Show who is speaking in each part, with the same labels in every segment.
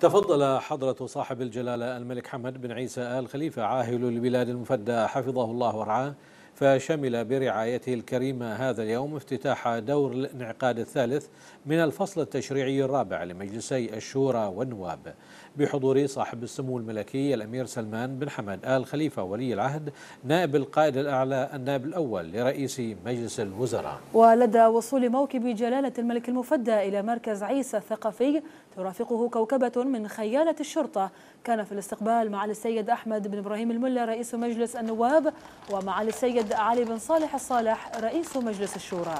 Speaker 1: تفضل حضرة صاحب الجلالة الملك حمد بن عيسى آل خليفة عاهل البلاد المفدى حفظه الله ورعاه فشمل برعايته الكريمة هذا اليوم افتتاح دور الانعقاد الثالث من الفصل التشريعي الرابع لمجلسي الشورى والنواب بحضور صاحب السمو الملكي الأمير سلمان بن حمد آل خليفة ولي العهد نائب القائد الأعلى النائب الأول لرئيس مجلس الوزراء
Speaker 2: ولدى وصول موكب جلالة الملك المفدى إلى مركز عيسى الثقافي ترافقه كوكبة من خيالة الشرطة كان في الاستقبال معالي السيد أحمد بن إبراهيم الملا رئيس مجلس النواب ومعالي السيد علي بن صالح الصالح رئيس مجلس الشورى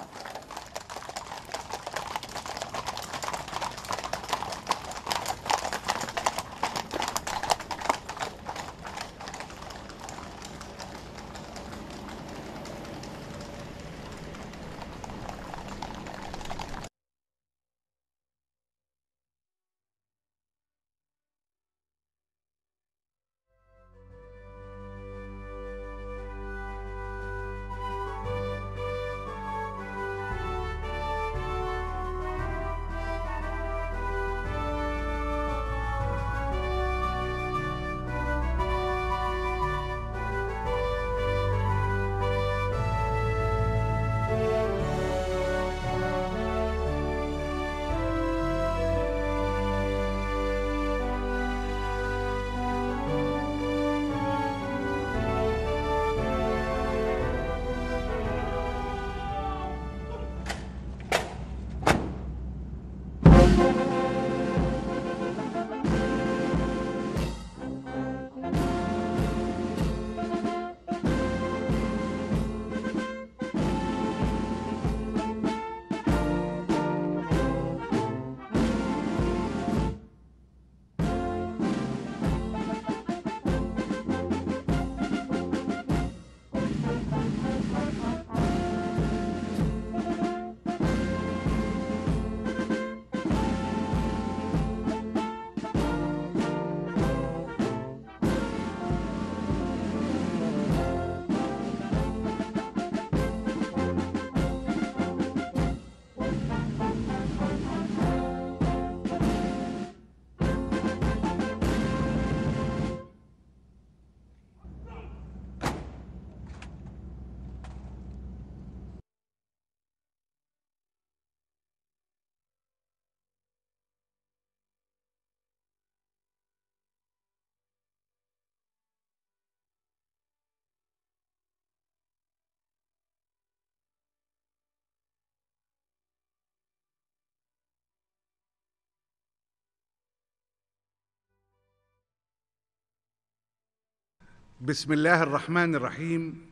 Speaker 3: بسم الله الرحمن الرحيم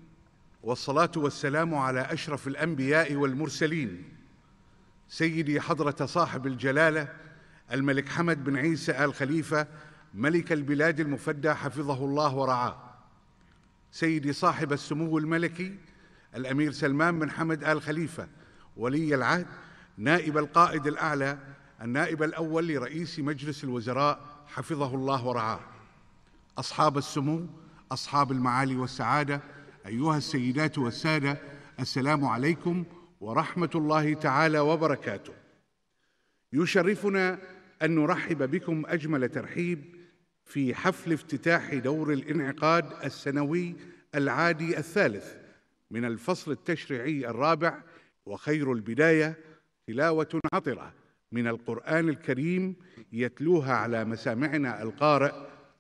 Speaker 3: والصلاه والسلام على اشرف الانبياء والمرسلين سيدي حضره صاحب الجلاله الملك حمد بن عيسى ال خليفه ملك البلاد المفدى حفظه الله ورعاه سيدي صاحب السمو الملكي الامير سلمان بن حمد ال خليفه ولي العهد نائب القائد الاعلى النائب الاول لرئيس مجلس الوزراء حفظه الله ورعاه اصحاب السمو أصحاب المعالي والسعادة أيها السيدات والسادة السلام عليكم ورحمة الله تعالى وبركاته يشرفنا أن نرحب بكم أجمل ترحيب في حفل افتتاح دور الانعقاد السنوي العادي الثالث من الفصل التشريعي الرابع وخير البداية تلاوة عطرة من القرآن الكريم يتلوها على مسامعنا القارئ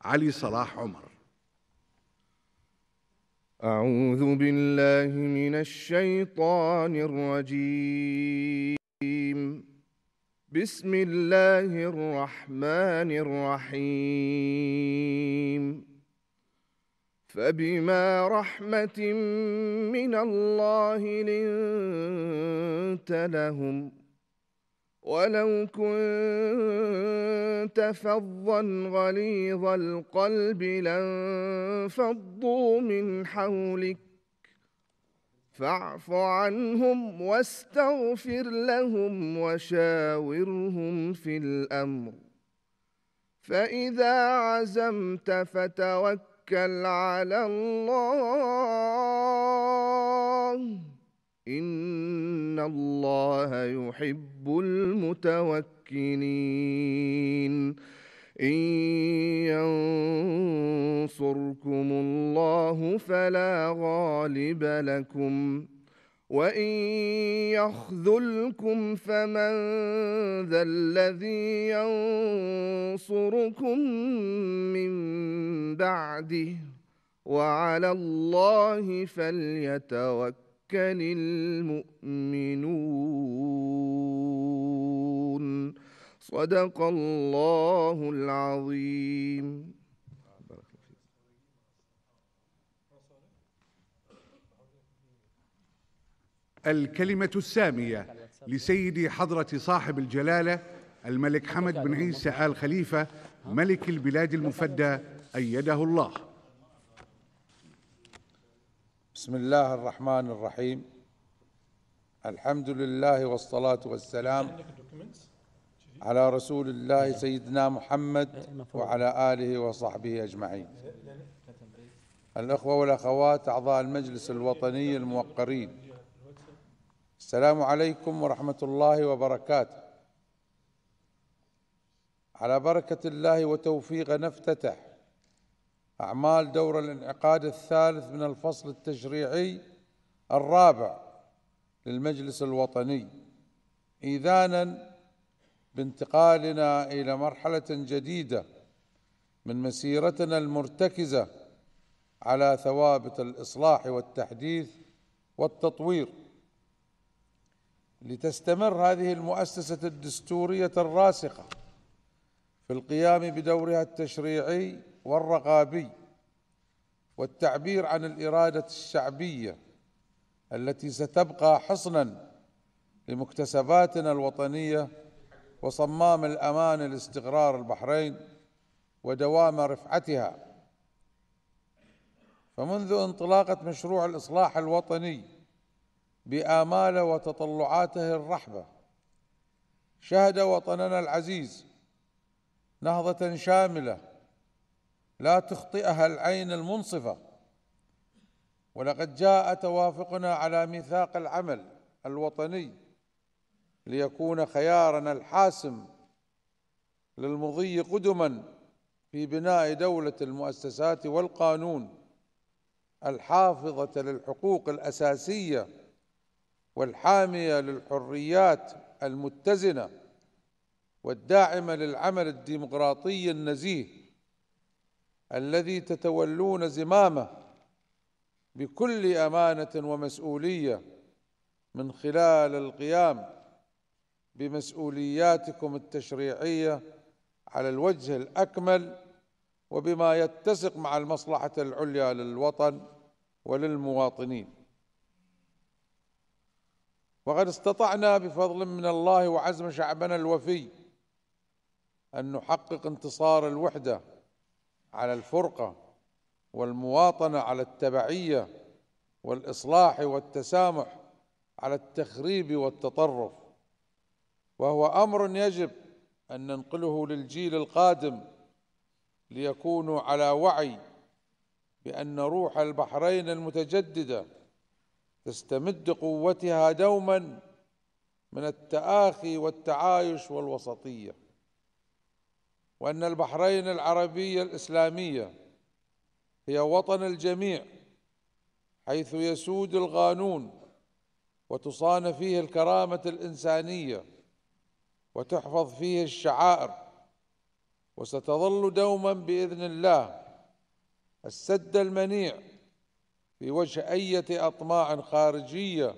Speaker 3: علي صلاح عمر
Speaker 4: أعوذ بالله من الشيطان الرجيم بسم الله الرحمن الرحيم فبما رحمة من الله لنت لهم ولو كنت فظا غليظ القلب لانفضوا من حولك فاعف عنهم واستغفر لهم وشاورهم في الامر فاذا عزمت فتوكل على الله ان الله يحب المتوكلين ان ينصركم الله فلا غالب لكم وان يخذلكم فمن ذا الذي ينصركم من بعده وعلى الله فليتوكل المؤمنون صدق الله العظيم
Speaker 3: الكلمة السامية لسيدي حضرة صاحب الجلالة الملك حمد بن عيسى آل خليفة ملك البلاد المفدى
Speaker 5: أيده الله بسم الله الرحمن الرحيم الحمد لله والصلاة والسلام على رسول الله سيدنا محمد وعلى آله وصحبه أجمعين الأخوة والأخوات أعضاء المجلس الوطني الموقرين السلام عليكم ورحمة الله وبركاته على بركة الله وتوفيق نفتتح أعمال دور الانعقاد الثالث من الفصل التشريعي الرابع للمجلس الوطني إيذانا بانتقالنا إلى مرحلة جديدة من مسيرتنا المرتكزة على ثوابت الإصلاح والتحديث والتطوير لتستمر هذه المؤسسة الدستورية الراسخة في القيام بدورها التشريعي والرغابي والتعبير عن الاراده الشعبيه التي ستبقى حصنا لمكتسباتنا الوطنيه وصمام الامان لاستقرار البحرين ودوام رفعتها فمنذ انطلاقه مشروع الاصلاح الوطني باماله وتطلعاته الرحبه شهد وطننا العزيز نهضه شامله لا تخطئها العين المنصفة ولقد جاء توافقنا على ميثاق العمل الوطني ليكون خيارنا الحاسم للمضي قدما في بناء دولة المؤسسات والقانون الحافظة للحقوق الأساسية والحامية للحريات المتزنة والداعمة للعمل الديمقراطي النزيه الذي تتولون زمامه بكل امانه ومسؤوليه من خلال القيام بمسؤولياتكم التشريعيه على الوجه الاكمل وبما يتسق مع المصلحه العليا للوطن وللمواطنين وقد استطعنا بفضل من الله وعزم شعبنا الوفي ان نحقق انتصار الوحده على الفرقة والمواطنة على التبعية والإصلاح والتسامح على التخريب والتطرف وهو أمر يجب أن ننقله للجيل القادم ليكونوا على وعي بأن روح البحرين المتجددة تستمد قوتها دوما من التآخي والتعايش والوسطية وأن البحرين العربية الإسلامية هي وطن الجميع حيث يسود القانون وتصان فيه الكرامة الإنسانية وتحفظ فيه الشعائر وستظل دوما بإذن الله السد المنيع في وجه أية أطماع خارجية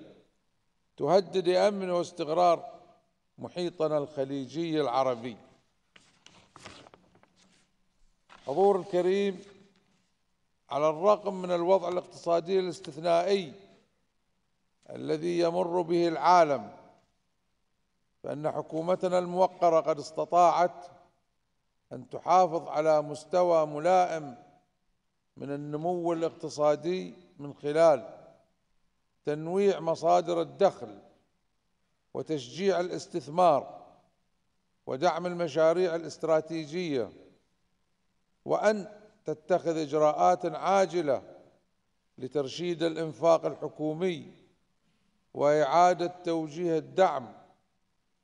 Speaker 5: تهدد أمن واستقرار محيطنا الخليجي العربي حضور الكريم على الرغم من الوضع الاقتصادي الاستثنائي الذي يمر به العالم فان حكومتنا الموقره قد استطاعت ان تحافظ على مستوى ملائم من النمو الاقتصادي من خلال تنويع مصادر الدخل وتشجيع الاستثمار ودعم المشاريع الاستراتيجيه وأن تتخذ إجراءات عاجلة لترشيد الإنفاق الحكومي وإعادة توجيه الدعم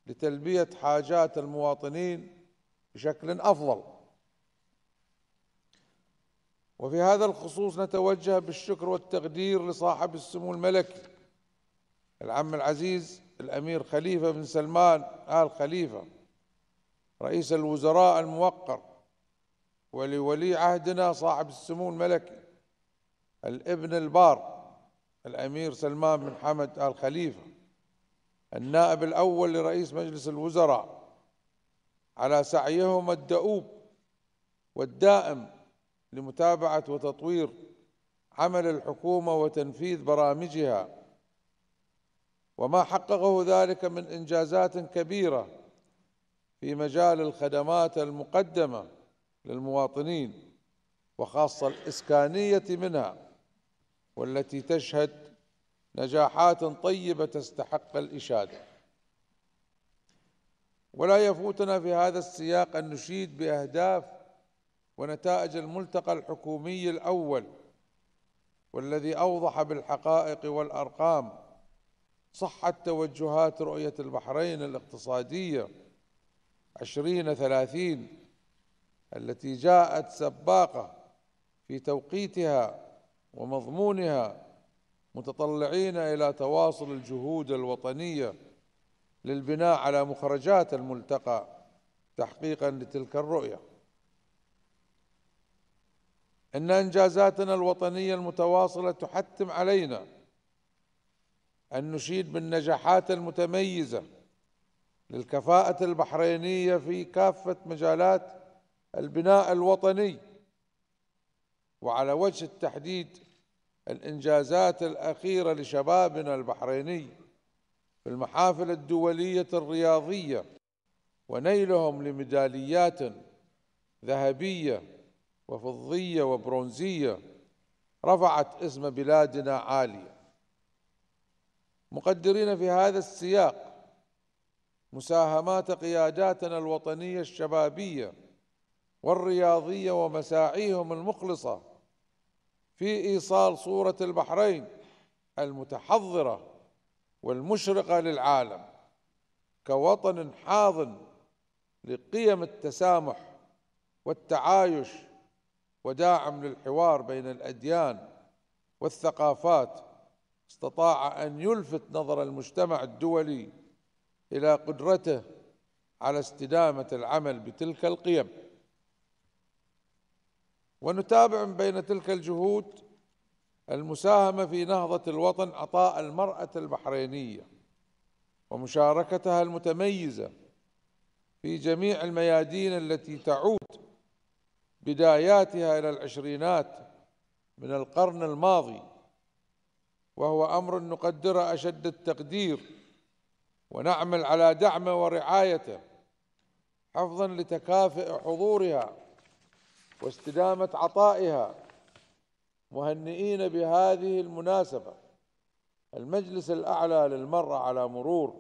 Speaker 5: لتلبية حاجات المواطنين بشكل أفضل وفي هذا الخصوص نتوجه بالشكر والتقدير لصاحب السمو الملكي العم العزيز الأمير خليفة بن سلمان آل خليفة رئيس الوزراء الموقر ولولي عهدنا صاحب السمو الملكي الابن البار الأمير سلمان بن حمد آل خليفة النائب الأول لرئيس مجلس الوزراء على سعيهما الدؤوب والدائم لمتابعة وتطوير عمل الحكومة وتنفيذ برامجها وما حققه ذلك من إنجازات كبيرة في مجال الخدمات المقدمه للمواطنين وخاصة الإسكانية منها والتي تشهد نجاحات طيبة تستحق الإشادة ولا يفوتنا في هذا السياق أن نشيد بأهداف ونتائج الملتقى الحكومي الأول والذي أوضح بالحقائق والأرقام صحة توجهات رؤية البحرين الاقتصادية عشرين ثلاثين التي جاءت سباقة في توقيتها ومضمونها متطلعين إلى تواصل الجهود الوطنية للبناء على مخرجات الملتقى تحقيقا لتلك الرؤية إن إنجازاتنا الوطنية المتواصلة تحتم علينا أن نشيد بالنجاحات المتميزة للكفاءة البحرينية في كافة مجالات البناء الوطني وعلى وجه التحديد الإنجازات الأخيرة لشبابنا البحريني في المحافل الدولية الرياضية ونيلهم لميداليات ذهبية وفضية وبرونزية رفعت اسم بلادنا عالية مقدرين في هذا السياق مساهمات قياداتنا الوطنية الشبابية والرياضية ومساعيهم المخلصة في إيصال صورة البحرين المتحضرة والمشرقة للعالم كوطن حاضن لقيم التسامح والتعايش وداعم للحوار بين الأديان والثقافات استطاع أن يلفت نظر المجتمع الدولي إلى قدرته على استدامة العمل بتلك القيم ونتابع من بين تلك الجهود المساهمة في نهضة الوطن عطاء المرأة البحرينية ومشاركتها المتميزة في جميع الميادين التي تعود بداياتها إلى العشرينات من القرن الماضي وهو أمر نقدر أشد التقدير ونعمل على دعمه ورعايته حفظا لتكافئ حضورها واستدامة عطائها مهنئين بهذه المناسبة المجلس الأعلى للمرأة على مرور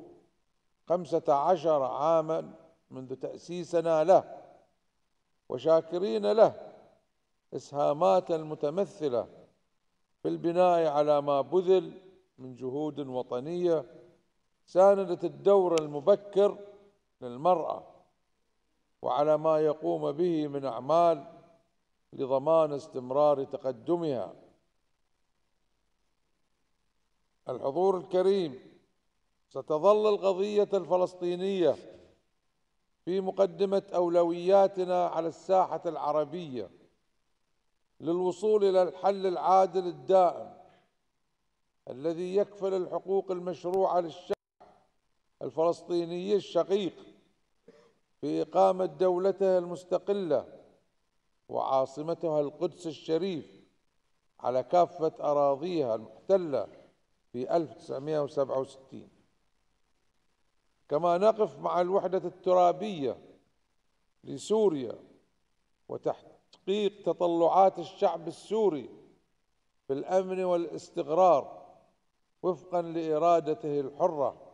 Speaker 5: خمسة عشر عاما منذ تأسيسنا له وشاكرين له إسهامات المتمثلة في البناء على ما بذل من جهود وطنية ساندت الدور المبكر للمرأة وعلى ما يقوم به من أعمال لضمان استمرار تقدمها الحضور الكريم ستظل القضية الفلسطينية في مقدمة أولوياتنا على الساحة العربية للوصول إلى الحل العادل الدائم الذي يكفل الحقوق المشروعة للشعب الفلسطيني الشقيق في إقامة دولته المستقلة وعاصمتها القدس الشريف على كافة أراضيها المحتلة في 1967 كما نقف مع الوحدة الترابية لسوريا وتحقيق تطلعات الشعب السوري في الأمن والاستقرار وفقا لإرادته الحرة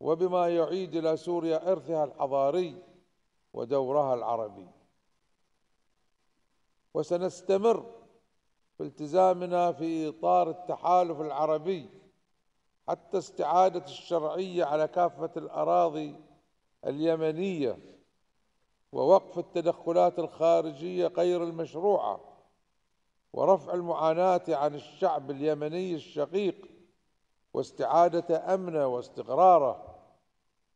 Speaker 5: وبما يعيد إلى سوريا إرثها الحضاري ودورها العربي وسنستمر في التزامنا في إطار التحالف العربي حتى استعادة الشرعية على كافة الأراضي اليمنية ووقف التدخلات الخارجية غير المشروعة ورفع المعاناة عن الشعب اليمني الشقيق واستعادة أمنه واستقراره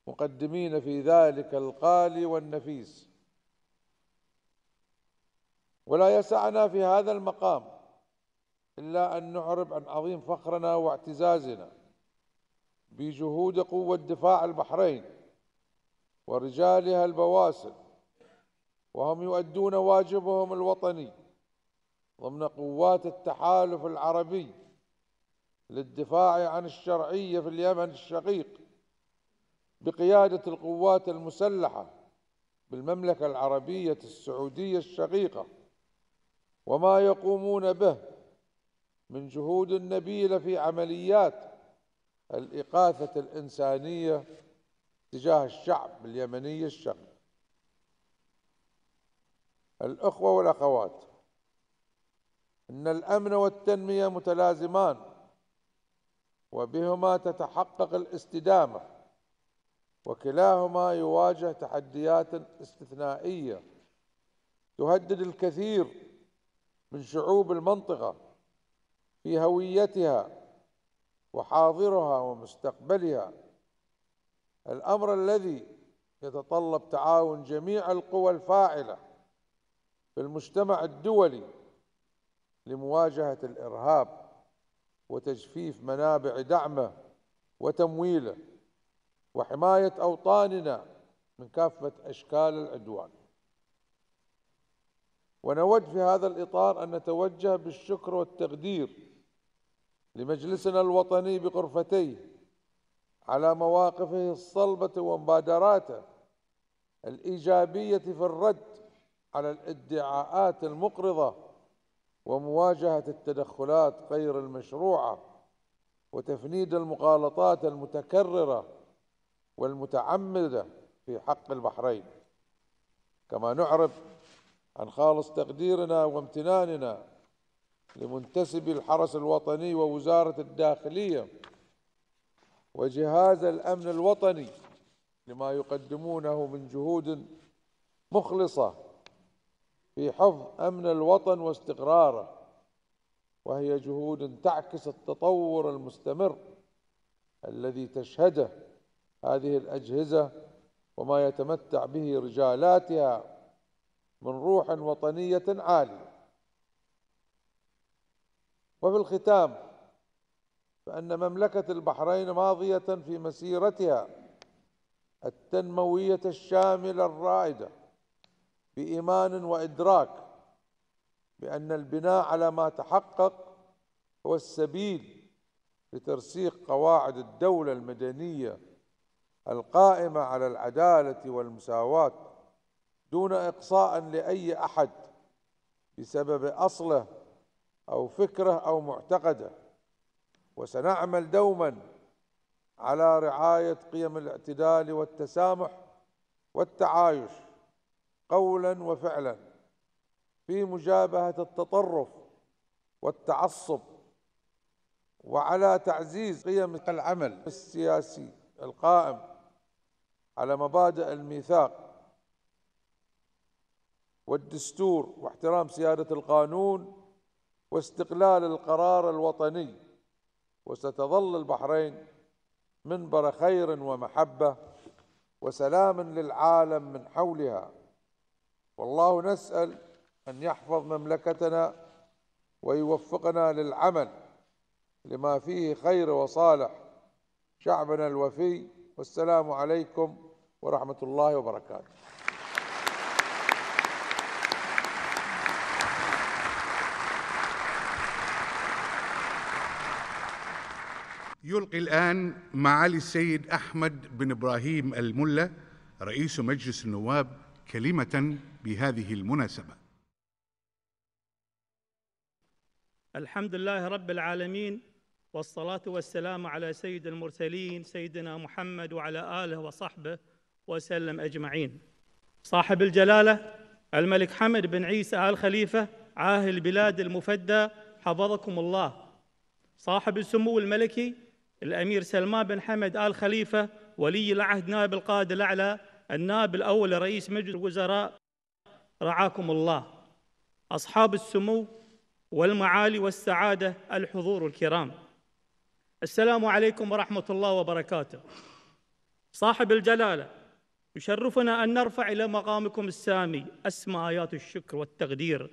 Speaker 5: مقدمين في ذلك القالي والنفيس ولا يسعنا في هذا المقام إلا أن نعرب عن عظيم فخرنا واعتزازنا بجهود قوة دفاع البحرين ورجالها البواسل وهم يؤدون واجبهم الوطني ضمن قوات التحالف العربي للدفاع عن الشرعية في اليمن الشقيق بقيادة القوات المسلحة بالمملكة العربية السعودية الشقيقة وما يقومون به من جهود نبيلة في عمليات الاقاثه الإنسانية تجاه الشعب اليمني الشقي الأخوة والأخوات إن الأمن والتنمية متلازمان وبهما تتحقق الاستدامة وكلاهما يواجه تحديات استثنائية تهدد الكثير من شعوب المنطقة في هويتها وحاضرها ومستقبلها الأمر الذي يتطلب تعاون جميع القوى الفاعلة في المجتمع الدولي لمواجهة الإرهاب وتجفيف منابع دعمه وتمويله وحماية أوطاننا من كافة أشكال العدوان ونود في هذا الإطار أن نتوجه بالشكر والتقدير لمجلسنا الوطني بقرفتيه على مواقفه الصلبة ومبادراته الإيجابية في الرد على الادعاءات المقرضة ومواجهة التدخلات غير المشروعة وتفنيد المغالطات المتكررة والمتعمدة في حق البحرين كما نعرف عن خالص تقديرنا وامتناننا لمنتسب الحرس الوطني ووزارة الداخلية وجهاز الأمن الوطني لما يقدمونه من جهود مخلصة في حفظ أمن الوطن واستقراره وهي جهود تعكس التطور المستمر الذي تشهده هذه الأجهزة وما يتمتع به رجالاتها من روح وطنية عالية وفي الختام فأن مملكة البحرين ماضية في مسيرتها التنموية الشاملة الرائدة بإيمان وإدراك بأن البناء على ما تحقق هو السبيل لترسيخ قواعد الدولة المدنية القائمة على العدالة والمساواة دون إقصاء لأي أحد بسبب أصله أو فكره أو معتقده وسنعمل دوما على رعاية قيم الاعتدال والتسامح والتعايش قولا وفعلا في مجابهة التطرف والتعصب وعلى تعزيز قيم العمل السياسي القائم على مبادئ الميثاق والدستور واحترام سيادة القانون واستقلال القرار الوطني وستظل البحرين منبر خير ومحبة وسلام للعالم من حولها والله نسأل أن يحفظ مملكتنا ويوفقنا للعمل لما فيه خير وصالح شعبنا الوفي والسلام عليكم ورحمة الله وبركاته
Speaker 3: يلقي الآن معالي السيد أحمد بن إبراهيم الملا رئيس مجلس النواب كلمة بهذه المناسبة
Speaker 1: الحمد لله رب العالمين والصلاة والسلام على سيد المرسلين سيدنا محمد وعلى آله وصحبه وسلم أجمعين صاحب الجلالة الملك حمد بن عيسى آل خليفة عاهل البلاد المفدى حفظكم الله صاحب السمو الملكي الأمير سلمان بن حمد آل خليفة ولي العهد نائب القائد الأعلى النائب الأول لرئيس مجلس الوزراء رعاكم الله أصحاب السمو والمعالي والسعادة الحضور الكرام السلام عليكم ورحمة الله وبركاته صاحب الجلالة يشرفنا أن نرفع إلى مقامكم السامي أسمى آيات الشكر والتقدير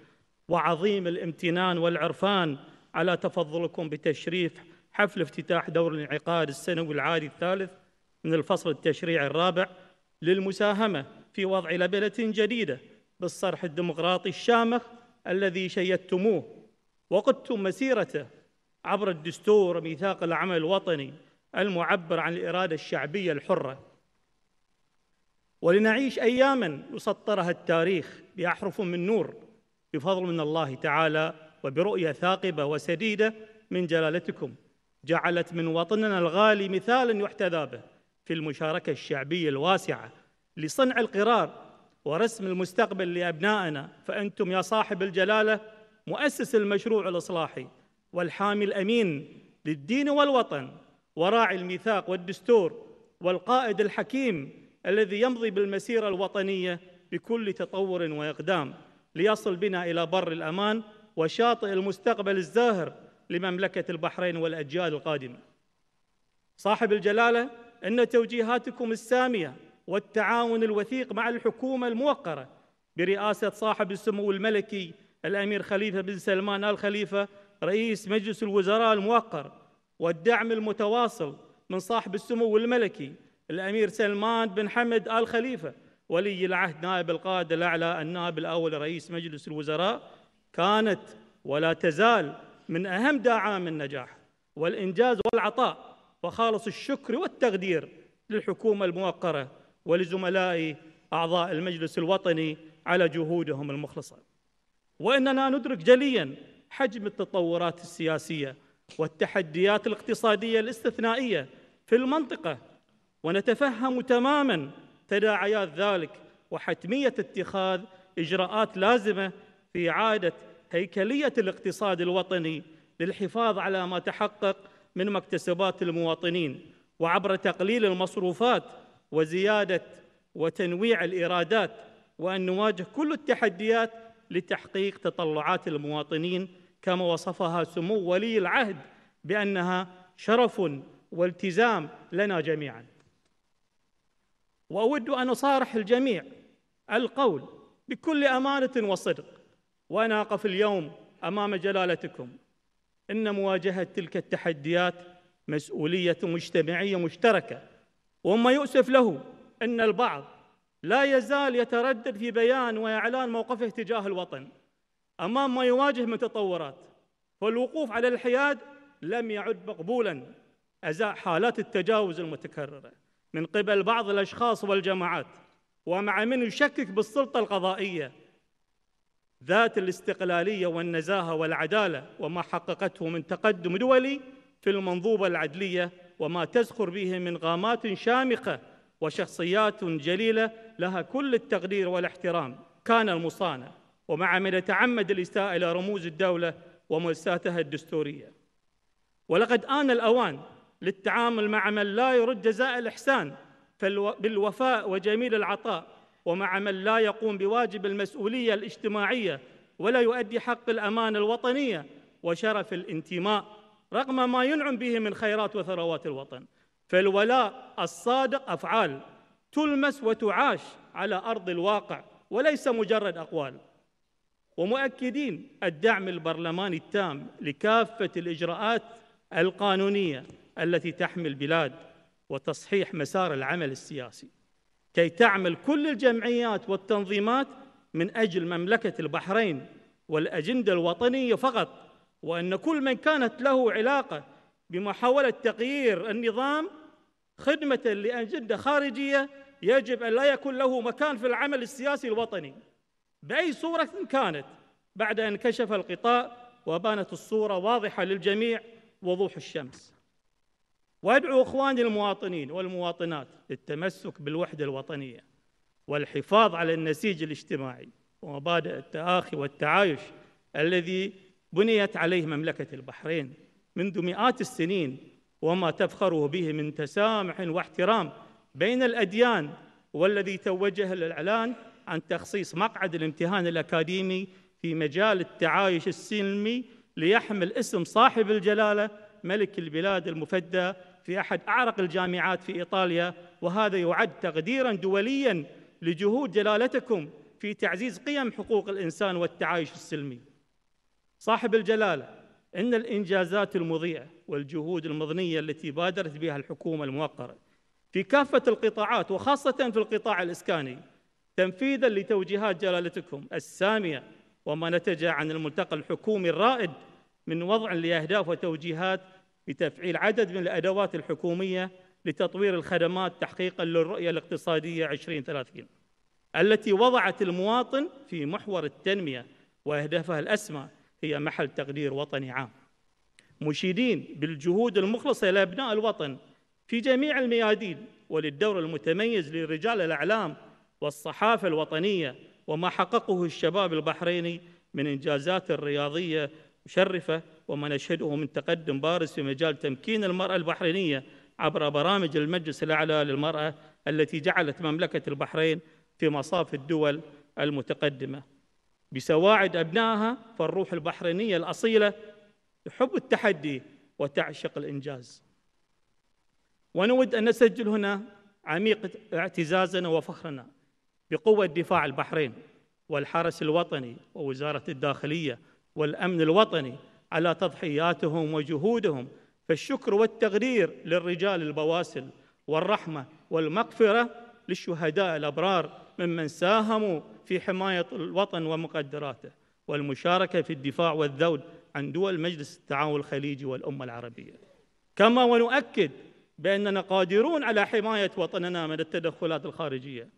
Speaker 1: وعظيم الامتنان والعرفان على تفضلكم بتشريف حفل افتتاح دور الانعقاد السنوي العادي الثالث من الفصل التشريعي الرابع للمساهمة في وضع لبنة جديدة بالصرح الديمقراطي الشامخ الذي شيدتموه وقدتم مسيرته عبر الدستور ميثاق العمل الوطني المعبر عن الإرادة الشعبية الحرة ولنعيش أياماً يسطرها التاريخ بأحرف من نور بفضل من الله تعالى وبرؤية ثاقبة وسديدة من جلالتكم جعلت من وطننا الغالي مثالا يحتذى به في المشاركة الشعبية الواسعة لصنع القرار ورسم المستقبل لأبنائنا فأنتم يا صاحب الجلالة مؤسس المشروع الإصلاحي والحامي الأمين للدين والوطن وراعي الميثاق والدستور والقائد الحكيم الذي يمضي بالمسيرة الوطنية بكل تطور وإقدام ليصل بنا إلى بر الأمان وشاطئ المستقبل الزاهر لمملكة البحرين والأجيال القادمة صاحب الجلالة إن توجيهاتكم السامية والتعاون الوثيق مع الحكومة الموقرة برئاسة صاحب السمو الملكي الأمير خليفة بن سلمان آل خليفة رئيس مجلس الوزراء الموقر والدعم المتواصل من صاحب السمو الملكي الأمير سلمان بن حمد آل خليفة ولي العهد نائب القائد الأعلى النائب الأول رئيس مجلس الوزراء كانت ولا تزال من أهم داعام النجاح والإنجاز والعطاء وخالص الشكر والتقدير للحكومة الموقرة ولزملاء أعضاء المجلس الوطني على جهودهم المخلصة وإننا ندرك جلياً حجم التطورات السياسية والتحديات الاقتصادية الاستثنائية في المنطقة ونتفهم تماماً تداعيات ذلك وحتمية اتخاذ إجراءات لازمة في إعادة هيكلية الاقتصاد الوطني للحفاظ على ما تحقق من مكتسبات المواطنين وعبر تقليل المصروفات وزيادة وتنويع الإيرادات وأن نواجه كل التحديات لتحقيق تطلعات المواطنين كما وصفها سمو ولي العهد بأنها شرف والتزام لنا جميعا وأود أن أصارح الجميع القول بكل أمانة وصدق وانا اقف اليوم امام جلالتكم ان مواجهه تلك التحديات مسؤوليه مجتمعيه مشتركه وما يؤسف له ان البعض لا يزال يتردد في بيان واعلان موقفه تجاه الوطن امام ما يواجه من تطورات فالوقوف على الحياد لم يعد مقبولا ازاء حالات التجاوز المتكرره من قبل بعض الاشخاص والجماعات ومع من يشكك بالسلطه القضائيه ذات الاستقلاليه والنزاهه والعداله وما حققته من تقدم دولي في المنظومه العدليه وما تزخر به من غامات شامخه وشخصيات جليله لها كل التقدير والاحترام كان المصانع ومع من يتعمد الاساءه الى رموز الدوله ومؤسساتها الدستوريه ولقد آن الأوان للتعامل مع من لا يرد جزاء الإحسان بالوفاء وجميل العطاء ومع من لا يقوم بواجب المسؤولية الاجتماعية ولا يؤدي حق الأمانة الوطنية وشرف الانتماء رغم ما ينعم به من خيرات وثروات الوطن فالولاء الصادق أفعال تلمس وتعاش على أرض الواقع وليس مجرد أقوال ومؤكدين الدعم البرلماني التام لكافة الإجراءات القانونية التي تحمي البلاد وتصحيح مسار العمل السياسي كي تعمل كل الجمعيات والتنظيمات من أجل مملكة البحرين والأجندة الوطنية فقط وأن كل من كانت له علاقة بمحاولة تغيير النظام خدمة لأجندة خارجية يجب أن لا يكون له مكان في العمل السياسي الوطني بأي صورة كانت بعد أن كشف الغطاء وبانت الصورة واضحة للجميع وضوح الشمس وادعو اخواني المواطنين والمواطنات للتمسك بالوحده الوطنيه والحفاظ على النسيج الاجتماعي ومبادئ التآخي والتعايش الذي بنيت عليه مملكه البحرين منذ مئات السنين وما تفخر به من تسامح واحترام بين الاديان والذي توجه للاعلان عن تخصيص مقعد الامتهان الاكاديمي في مجال التعايش السلمي ليحمل اسم صاحب الجلاله ملك البلاد المفدى في احد اعرق الجامعات في ايطاليا وهذا يعد تقديرا دوليا لجهود جلالتكم في تعزيز قيم حقوق الانسان والتعايش السلمي. صاحب الجلاله ان الانجازات المضيئه والجهود المضنيه التي بادرت بها الحكومه الموقره في كافه القطاعات وخاصه في القطاع الاسكاني تنفيذا لتوجيهات جلالتكم الساميه وما نتج عن الملتقى الحكومي الرائد من وضع لاهداف وتوجيهات بتفعيل عدد من الأدوات الحكومية لتطوير الخدمات تحقيقا للرؤية الاقتصادية 2030 التي وضعت المواطن في محور التنمية وأهدافها الأسمى هي محل تقدير وطني عام مشيدين بالجهود المخلصة لأبناء الوطن في جميع الميادين وللدور المتميز لرجال الأعلام والصحافة الوطنية وما حققه الشباب البحريني من إنجازات رياضية مشرفة وما نشهده من تقدم بارز في مجال تمكين المرأة البحرينية عبر برامج المجلس الأعلى للمرأة التي جعلت مملكة البحرين في مصاف الدول المتقدمة بسواعد أبنائها فالروح البحرينية الأصيلة تحب التحدي وتعشق الإنجاز ونود أن نسجل هنا عميق اعتزازنا وفخرنا بقوة دفاع البحرين والحرس الوطني ووزارة الداخلية والأمن الوطني على تضحياتهم وجهودهم فالشكر والتقدير للرجال البواسل والرحمة والمغفرة للشهداء الأبرار ممن ساهموا في حماية الوطن ومقدراته والمشاركة في الدفاع والذود عن دول مجلس التعاون الخليجي والأمة العربية كما ونؤكد بأننا قادرون على حماية وطننا من التدخلات الخارجية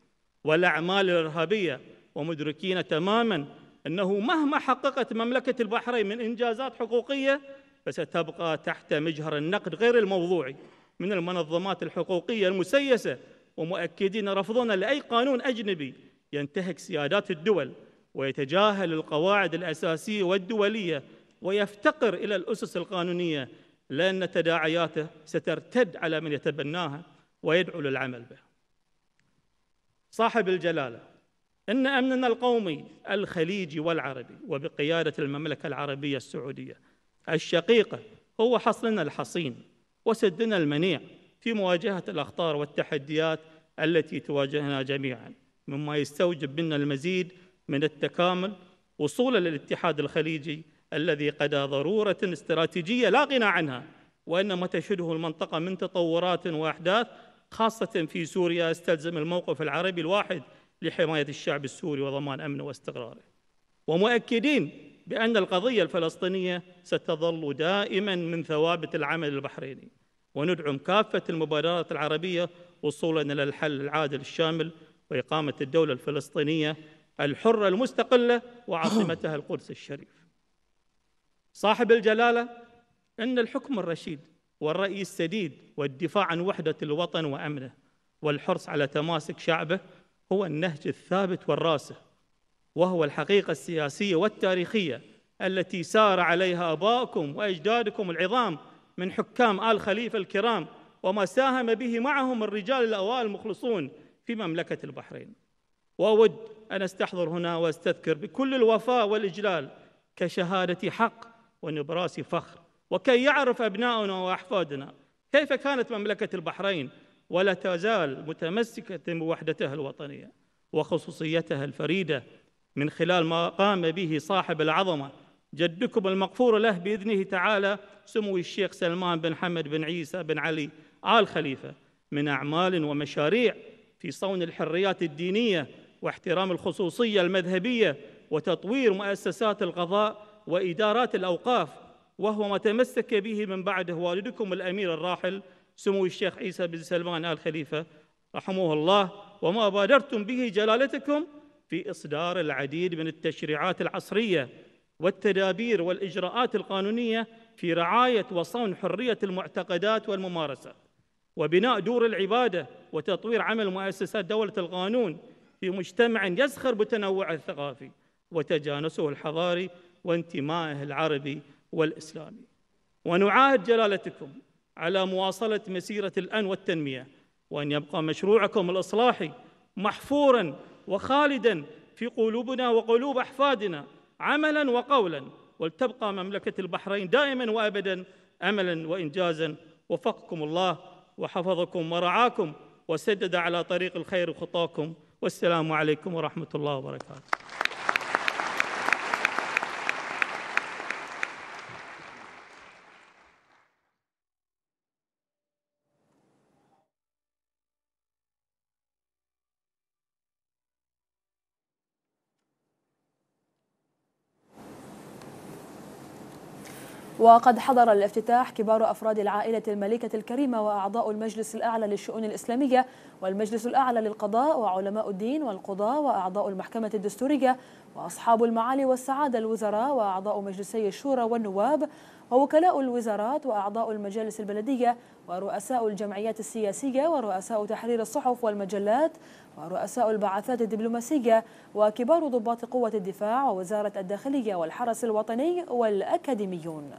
Speaker 1: والأعمال الإرهابية ومدركين تماماً أنه مهما حققت مملكة البحرين من إنجازات حقوقية فستبقى تحت مجهر النقد غير الموضوعي من المنظمات الحقوقية المسيسة ومؤكدين رفضنا لأي قانون أجنبي ينتهك سيادات الدول ويتجاهل القواعد الأساسية والدولية ويفتقر إلى الأسس القانونية لأن تداعياته سترتد على من يتبناها ويدعو للعمل به صاحب الجلاله ان امننا القومي الخليجي والعربي وبقياده المملكه العربيه السعوديه الشقيقه هو حصننا الحصين وسدنا المنيع في مواجهه الاخطار والتحديات التي تواجهنا جميعا مما يستوجب منا المزيد من التكامل وصولا للاتحاد الخليجي الذي قدى ضروره استراتيجيه لا غنى عنها وان ما تشهده المنطقه من تطورات واحداث خاصه في سوريا استلزم الموقف العربي الواحد لحماية الشعب السوري وضمان أمنه واستقراره ومؤكدين بأن القضية الفلسطينية ستظل دائما من ثوابت العمل البحريني وندعم كافة المبادرات العربية وصولا إلى الحل العادل الشامل وإقامة الدولة الفلسطينية الحرة المستقلة وعاصمتها القدس الشريف صاحب الجلالة إن الحكم الرشيد والرأي السديد والدفاع عن وحدة الوطن وأمنه والحرص على تماسك شعبه هو النهج الثابت والراسخ وهو الحقيقة السياسية والتاريخية التي سار عليها آباؤكم وأجدادكم العظام من حكام آل خليفة الكرام وما ساهم به معهم الرجال الأوائل المخلصون في مملكة البحرين وأود أن أستحضر هنا وأستذكر بكل الوفاء والإجلال كشهادة حق ونبراس فخر وكي يعرف أبناؤنا وأحفادنا كيف كانت مملكة البحرين ولا تزال متمسكة بوحدتها الوطنية وخصوصيتها الفريدة من خلال ما قام به صاحب العظمة جدكم المغفور له بإذنه تعالى سمو الشيخ سلمان بن حمد بن عيسى بن علي آل خليفة من أعمال ومشاريع في صون الحريات الدينية واحترام الخصوصية المذهبية وتطوير مؤسسات القضاء وإدارات الأوقاف وهو ما تمسك به من بعده والدكم الأمير الراحل سمو الشيخ عيسى بن سلمان آل خليفة رحمه الله وما بادرتم به جلالتكم في إصدار العديد من التشريعات العصرية والتدابير والإجراءات القانونية في رعاية وصون حرية المعتقدات والممارسات وبناء دور العبادة وتطوير عمل مؤسسات دولة القانون في مجتمع يزخر بتنوعه الثقافي وتجانسه الحضاري وانتمائه العربي والإسلامي ونعاهد جلالتكم على مواصلة مسيرة الأن والتنمية وأن يبقى مشروعكم الإصلاحي محفورا وخالدا في قلوبنا وقلوب أحفادنا عملا وقولا ولتبقى مملكة البحرين دائما وأبدا أملا وإنجازا وفقكم الله وحفظكم ورعاكم وسدد على طريق الخير خطاكم والسلام عليكم ورحمة الله وبركاته
Speaker 2: وقد حضر الافتتاح كبار أفراد العائلة الملكة الكريمة وأعضاء المجلس الأعلى للشؤون الإسلامية والمجلس الأعلى للقضاء وعلماء الدين والقضاة وأعضاء المحكمة الدستورية وأصحاب المعالي والسعادة الوزراء وأعضاء مجلسي الشورى والنواب ووكلاء الوزارات وأعضاء المجالس البلدية ورؤساء الجمعيات السياسية ورؤساء تحرير الصحف والمجلات ورؤساء البعثات الدبلوماسية وكبار ضباط قوة الدفاع ووزارة الداخلية والحرس الوطني والأكاديميون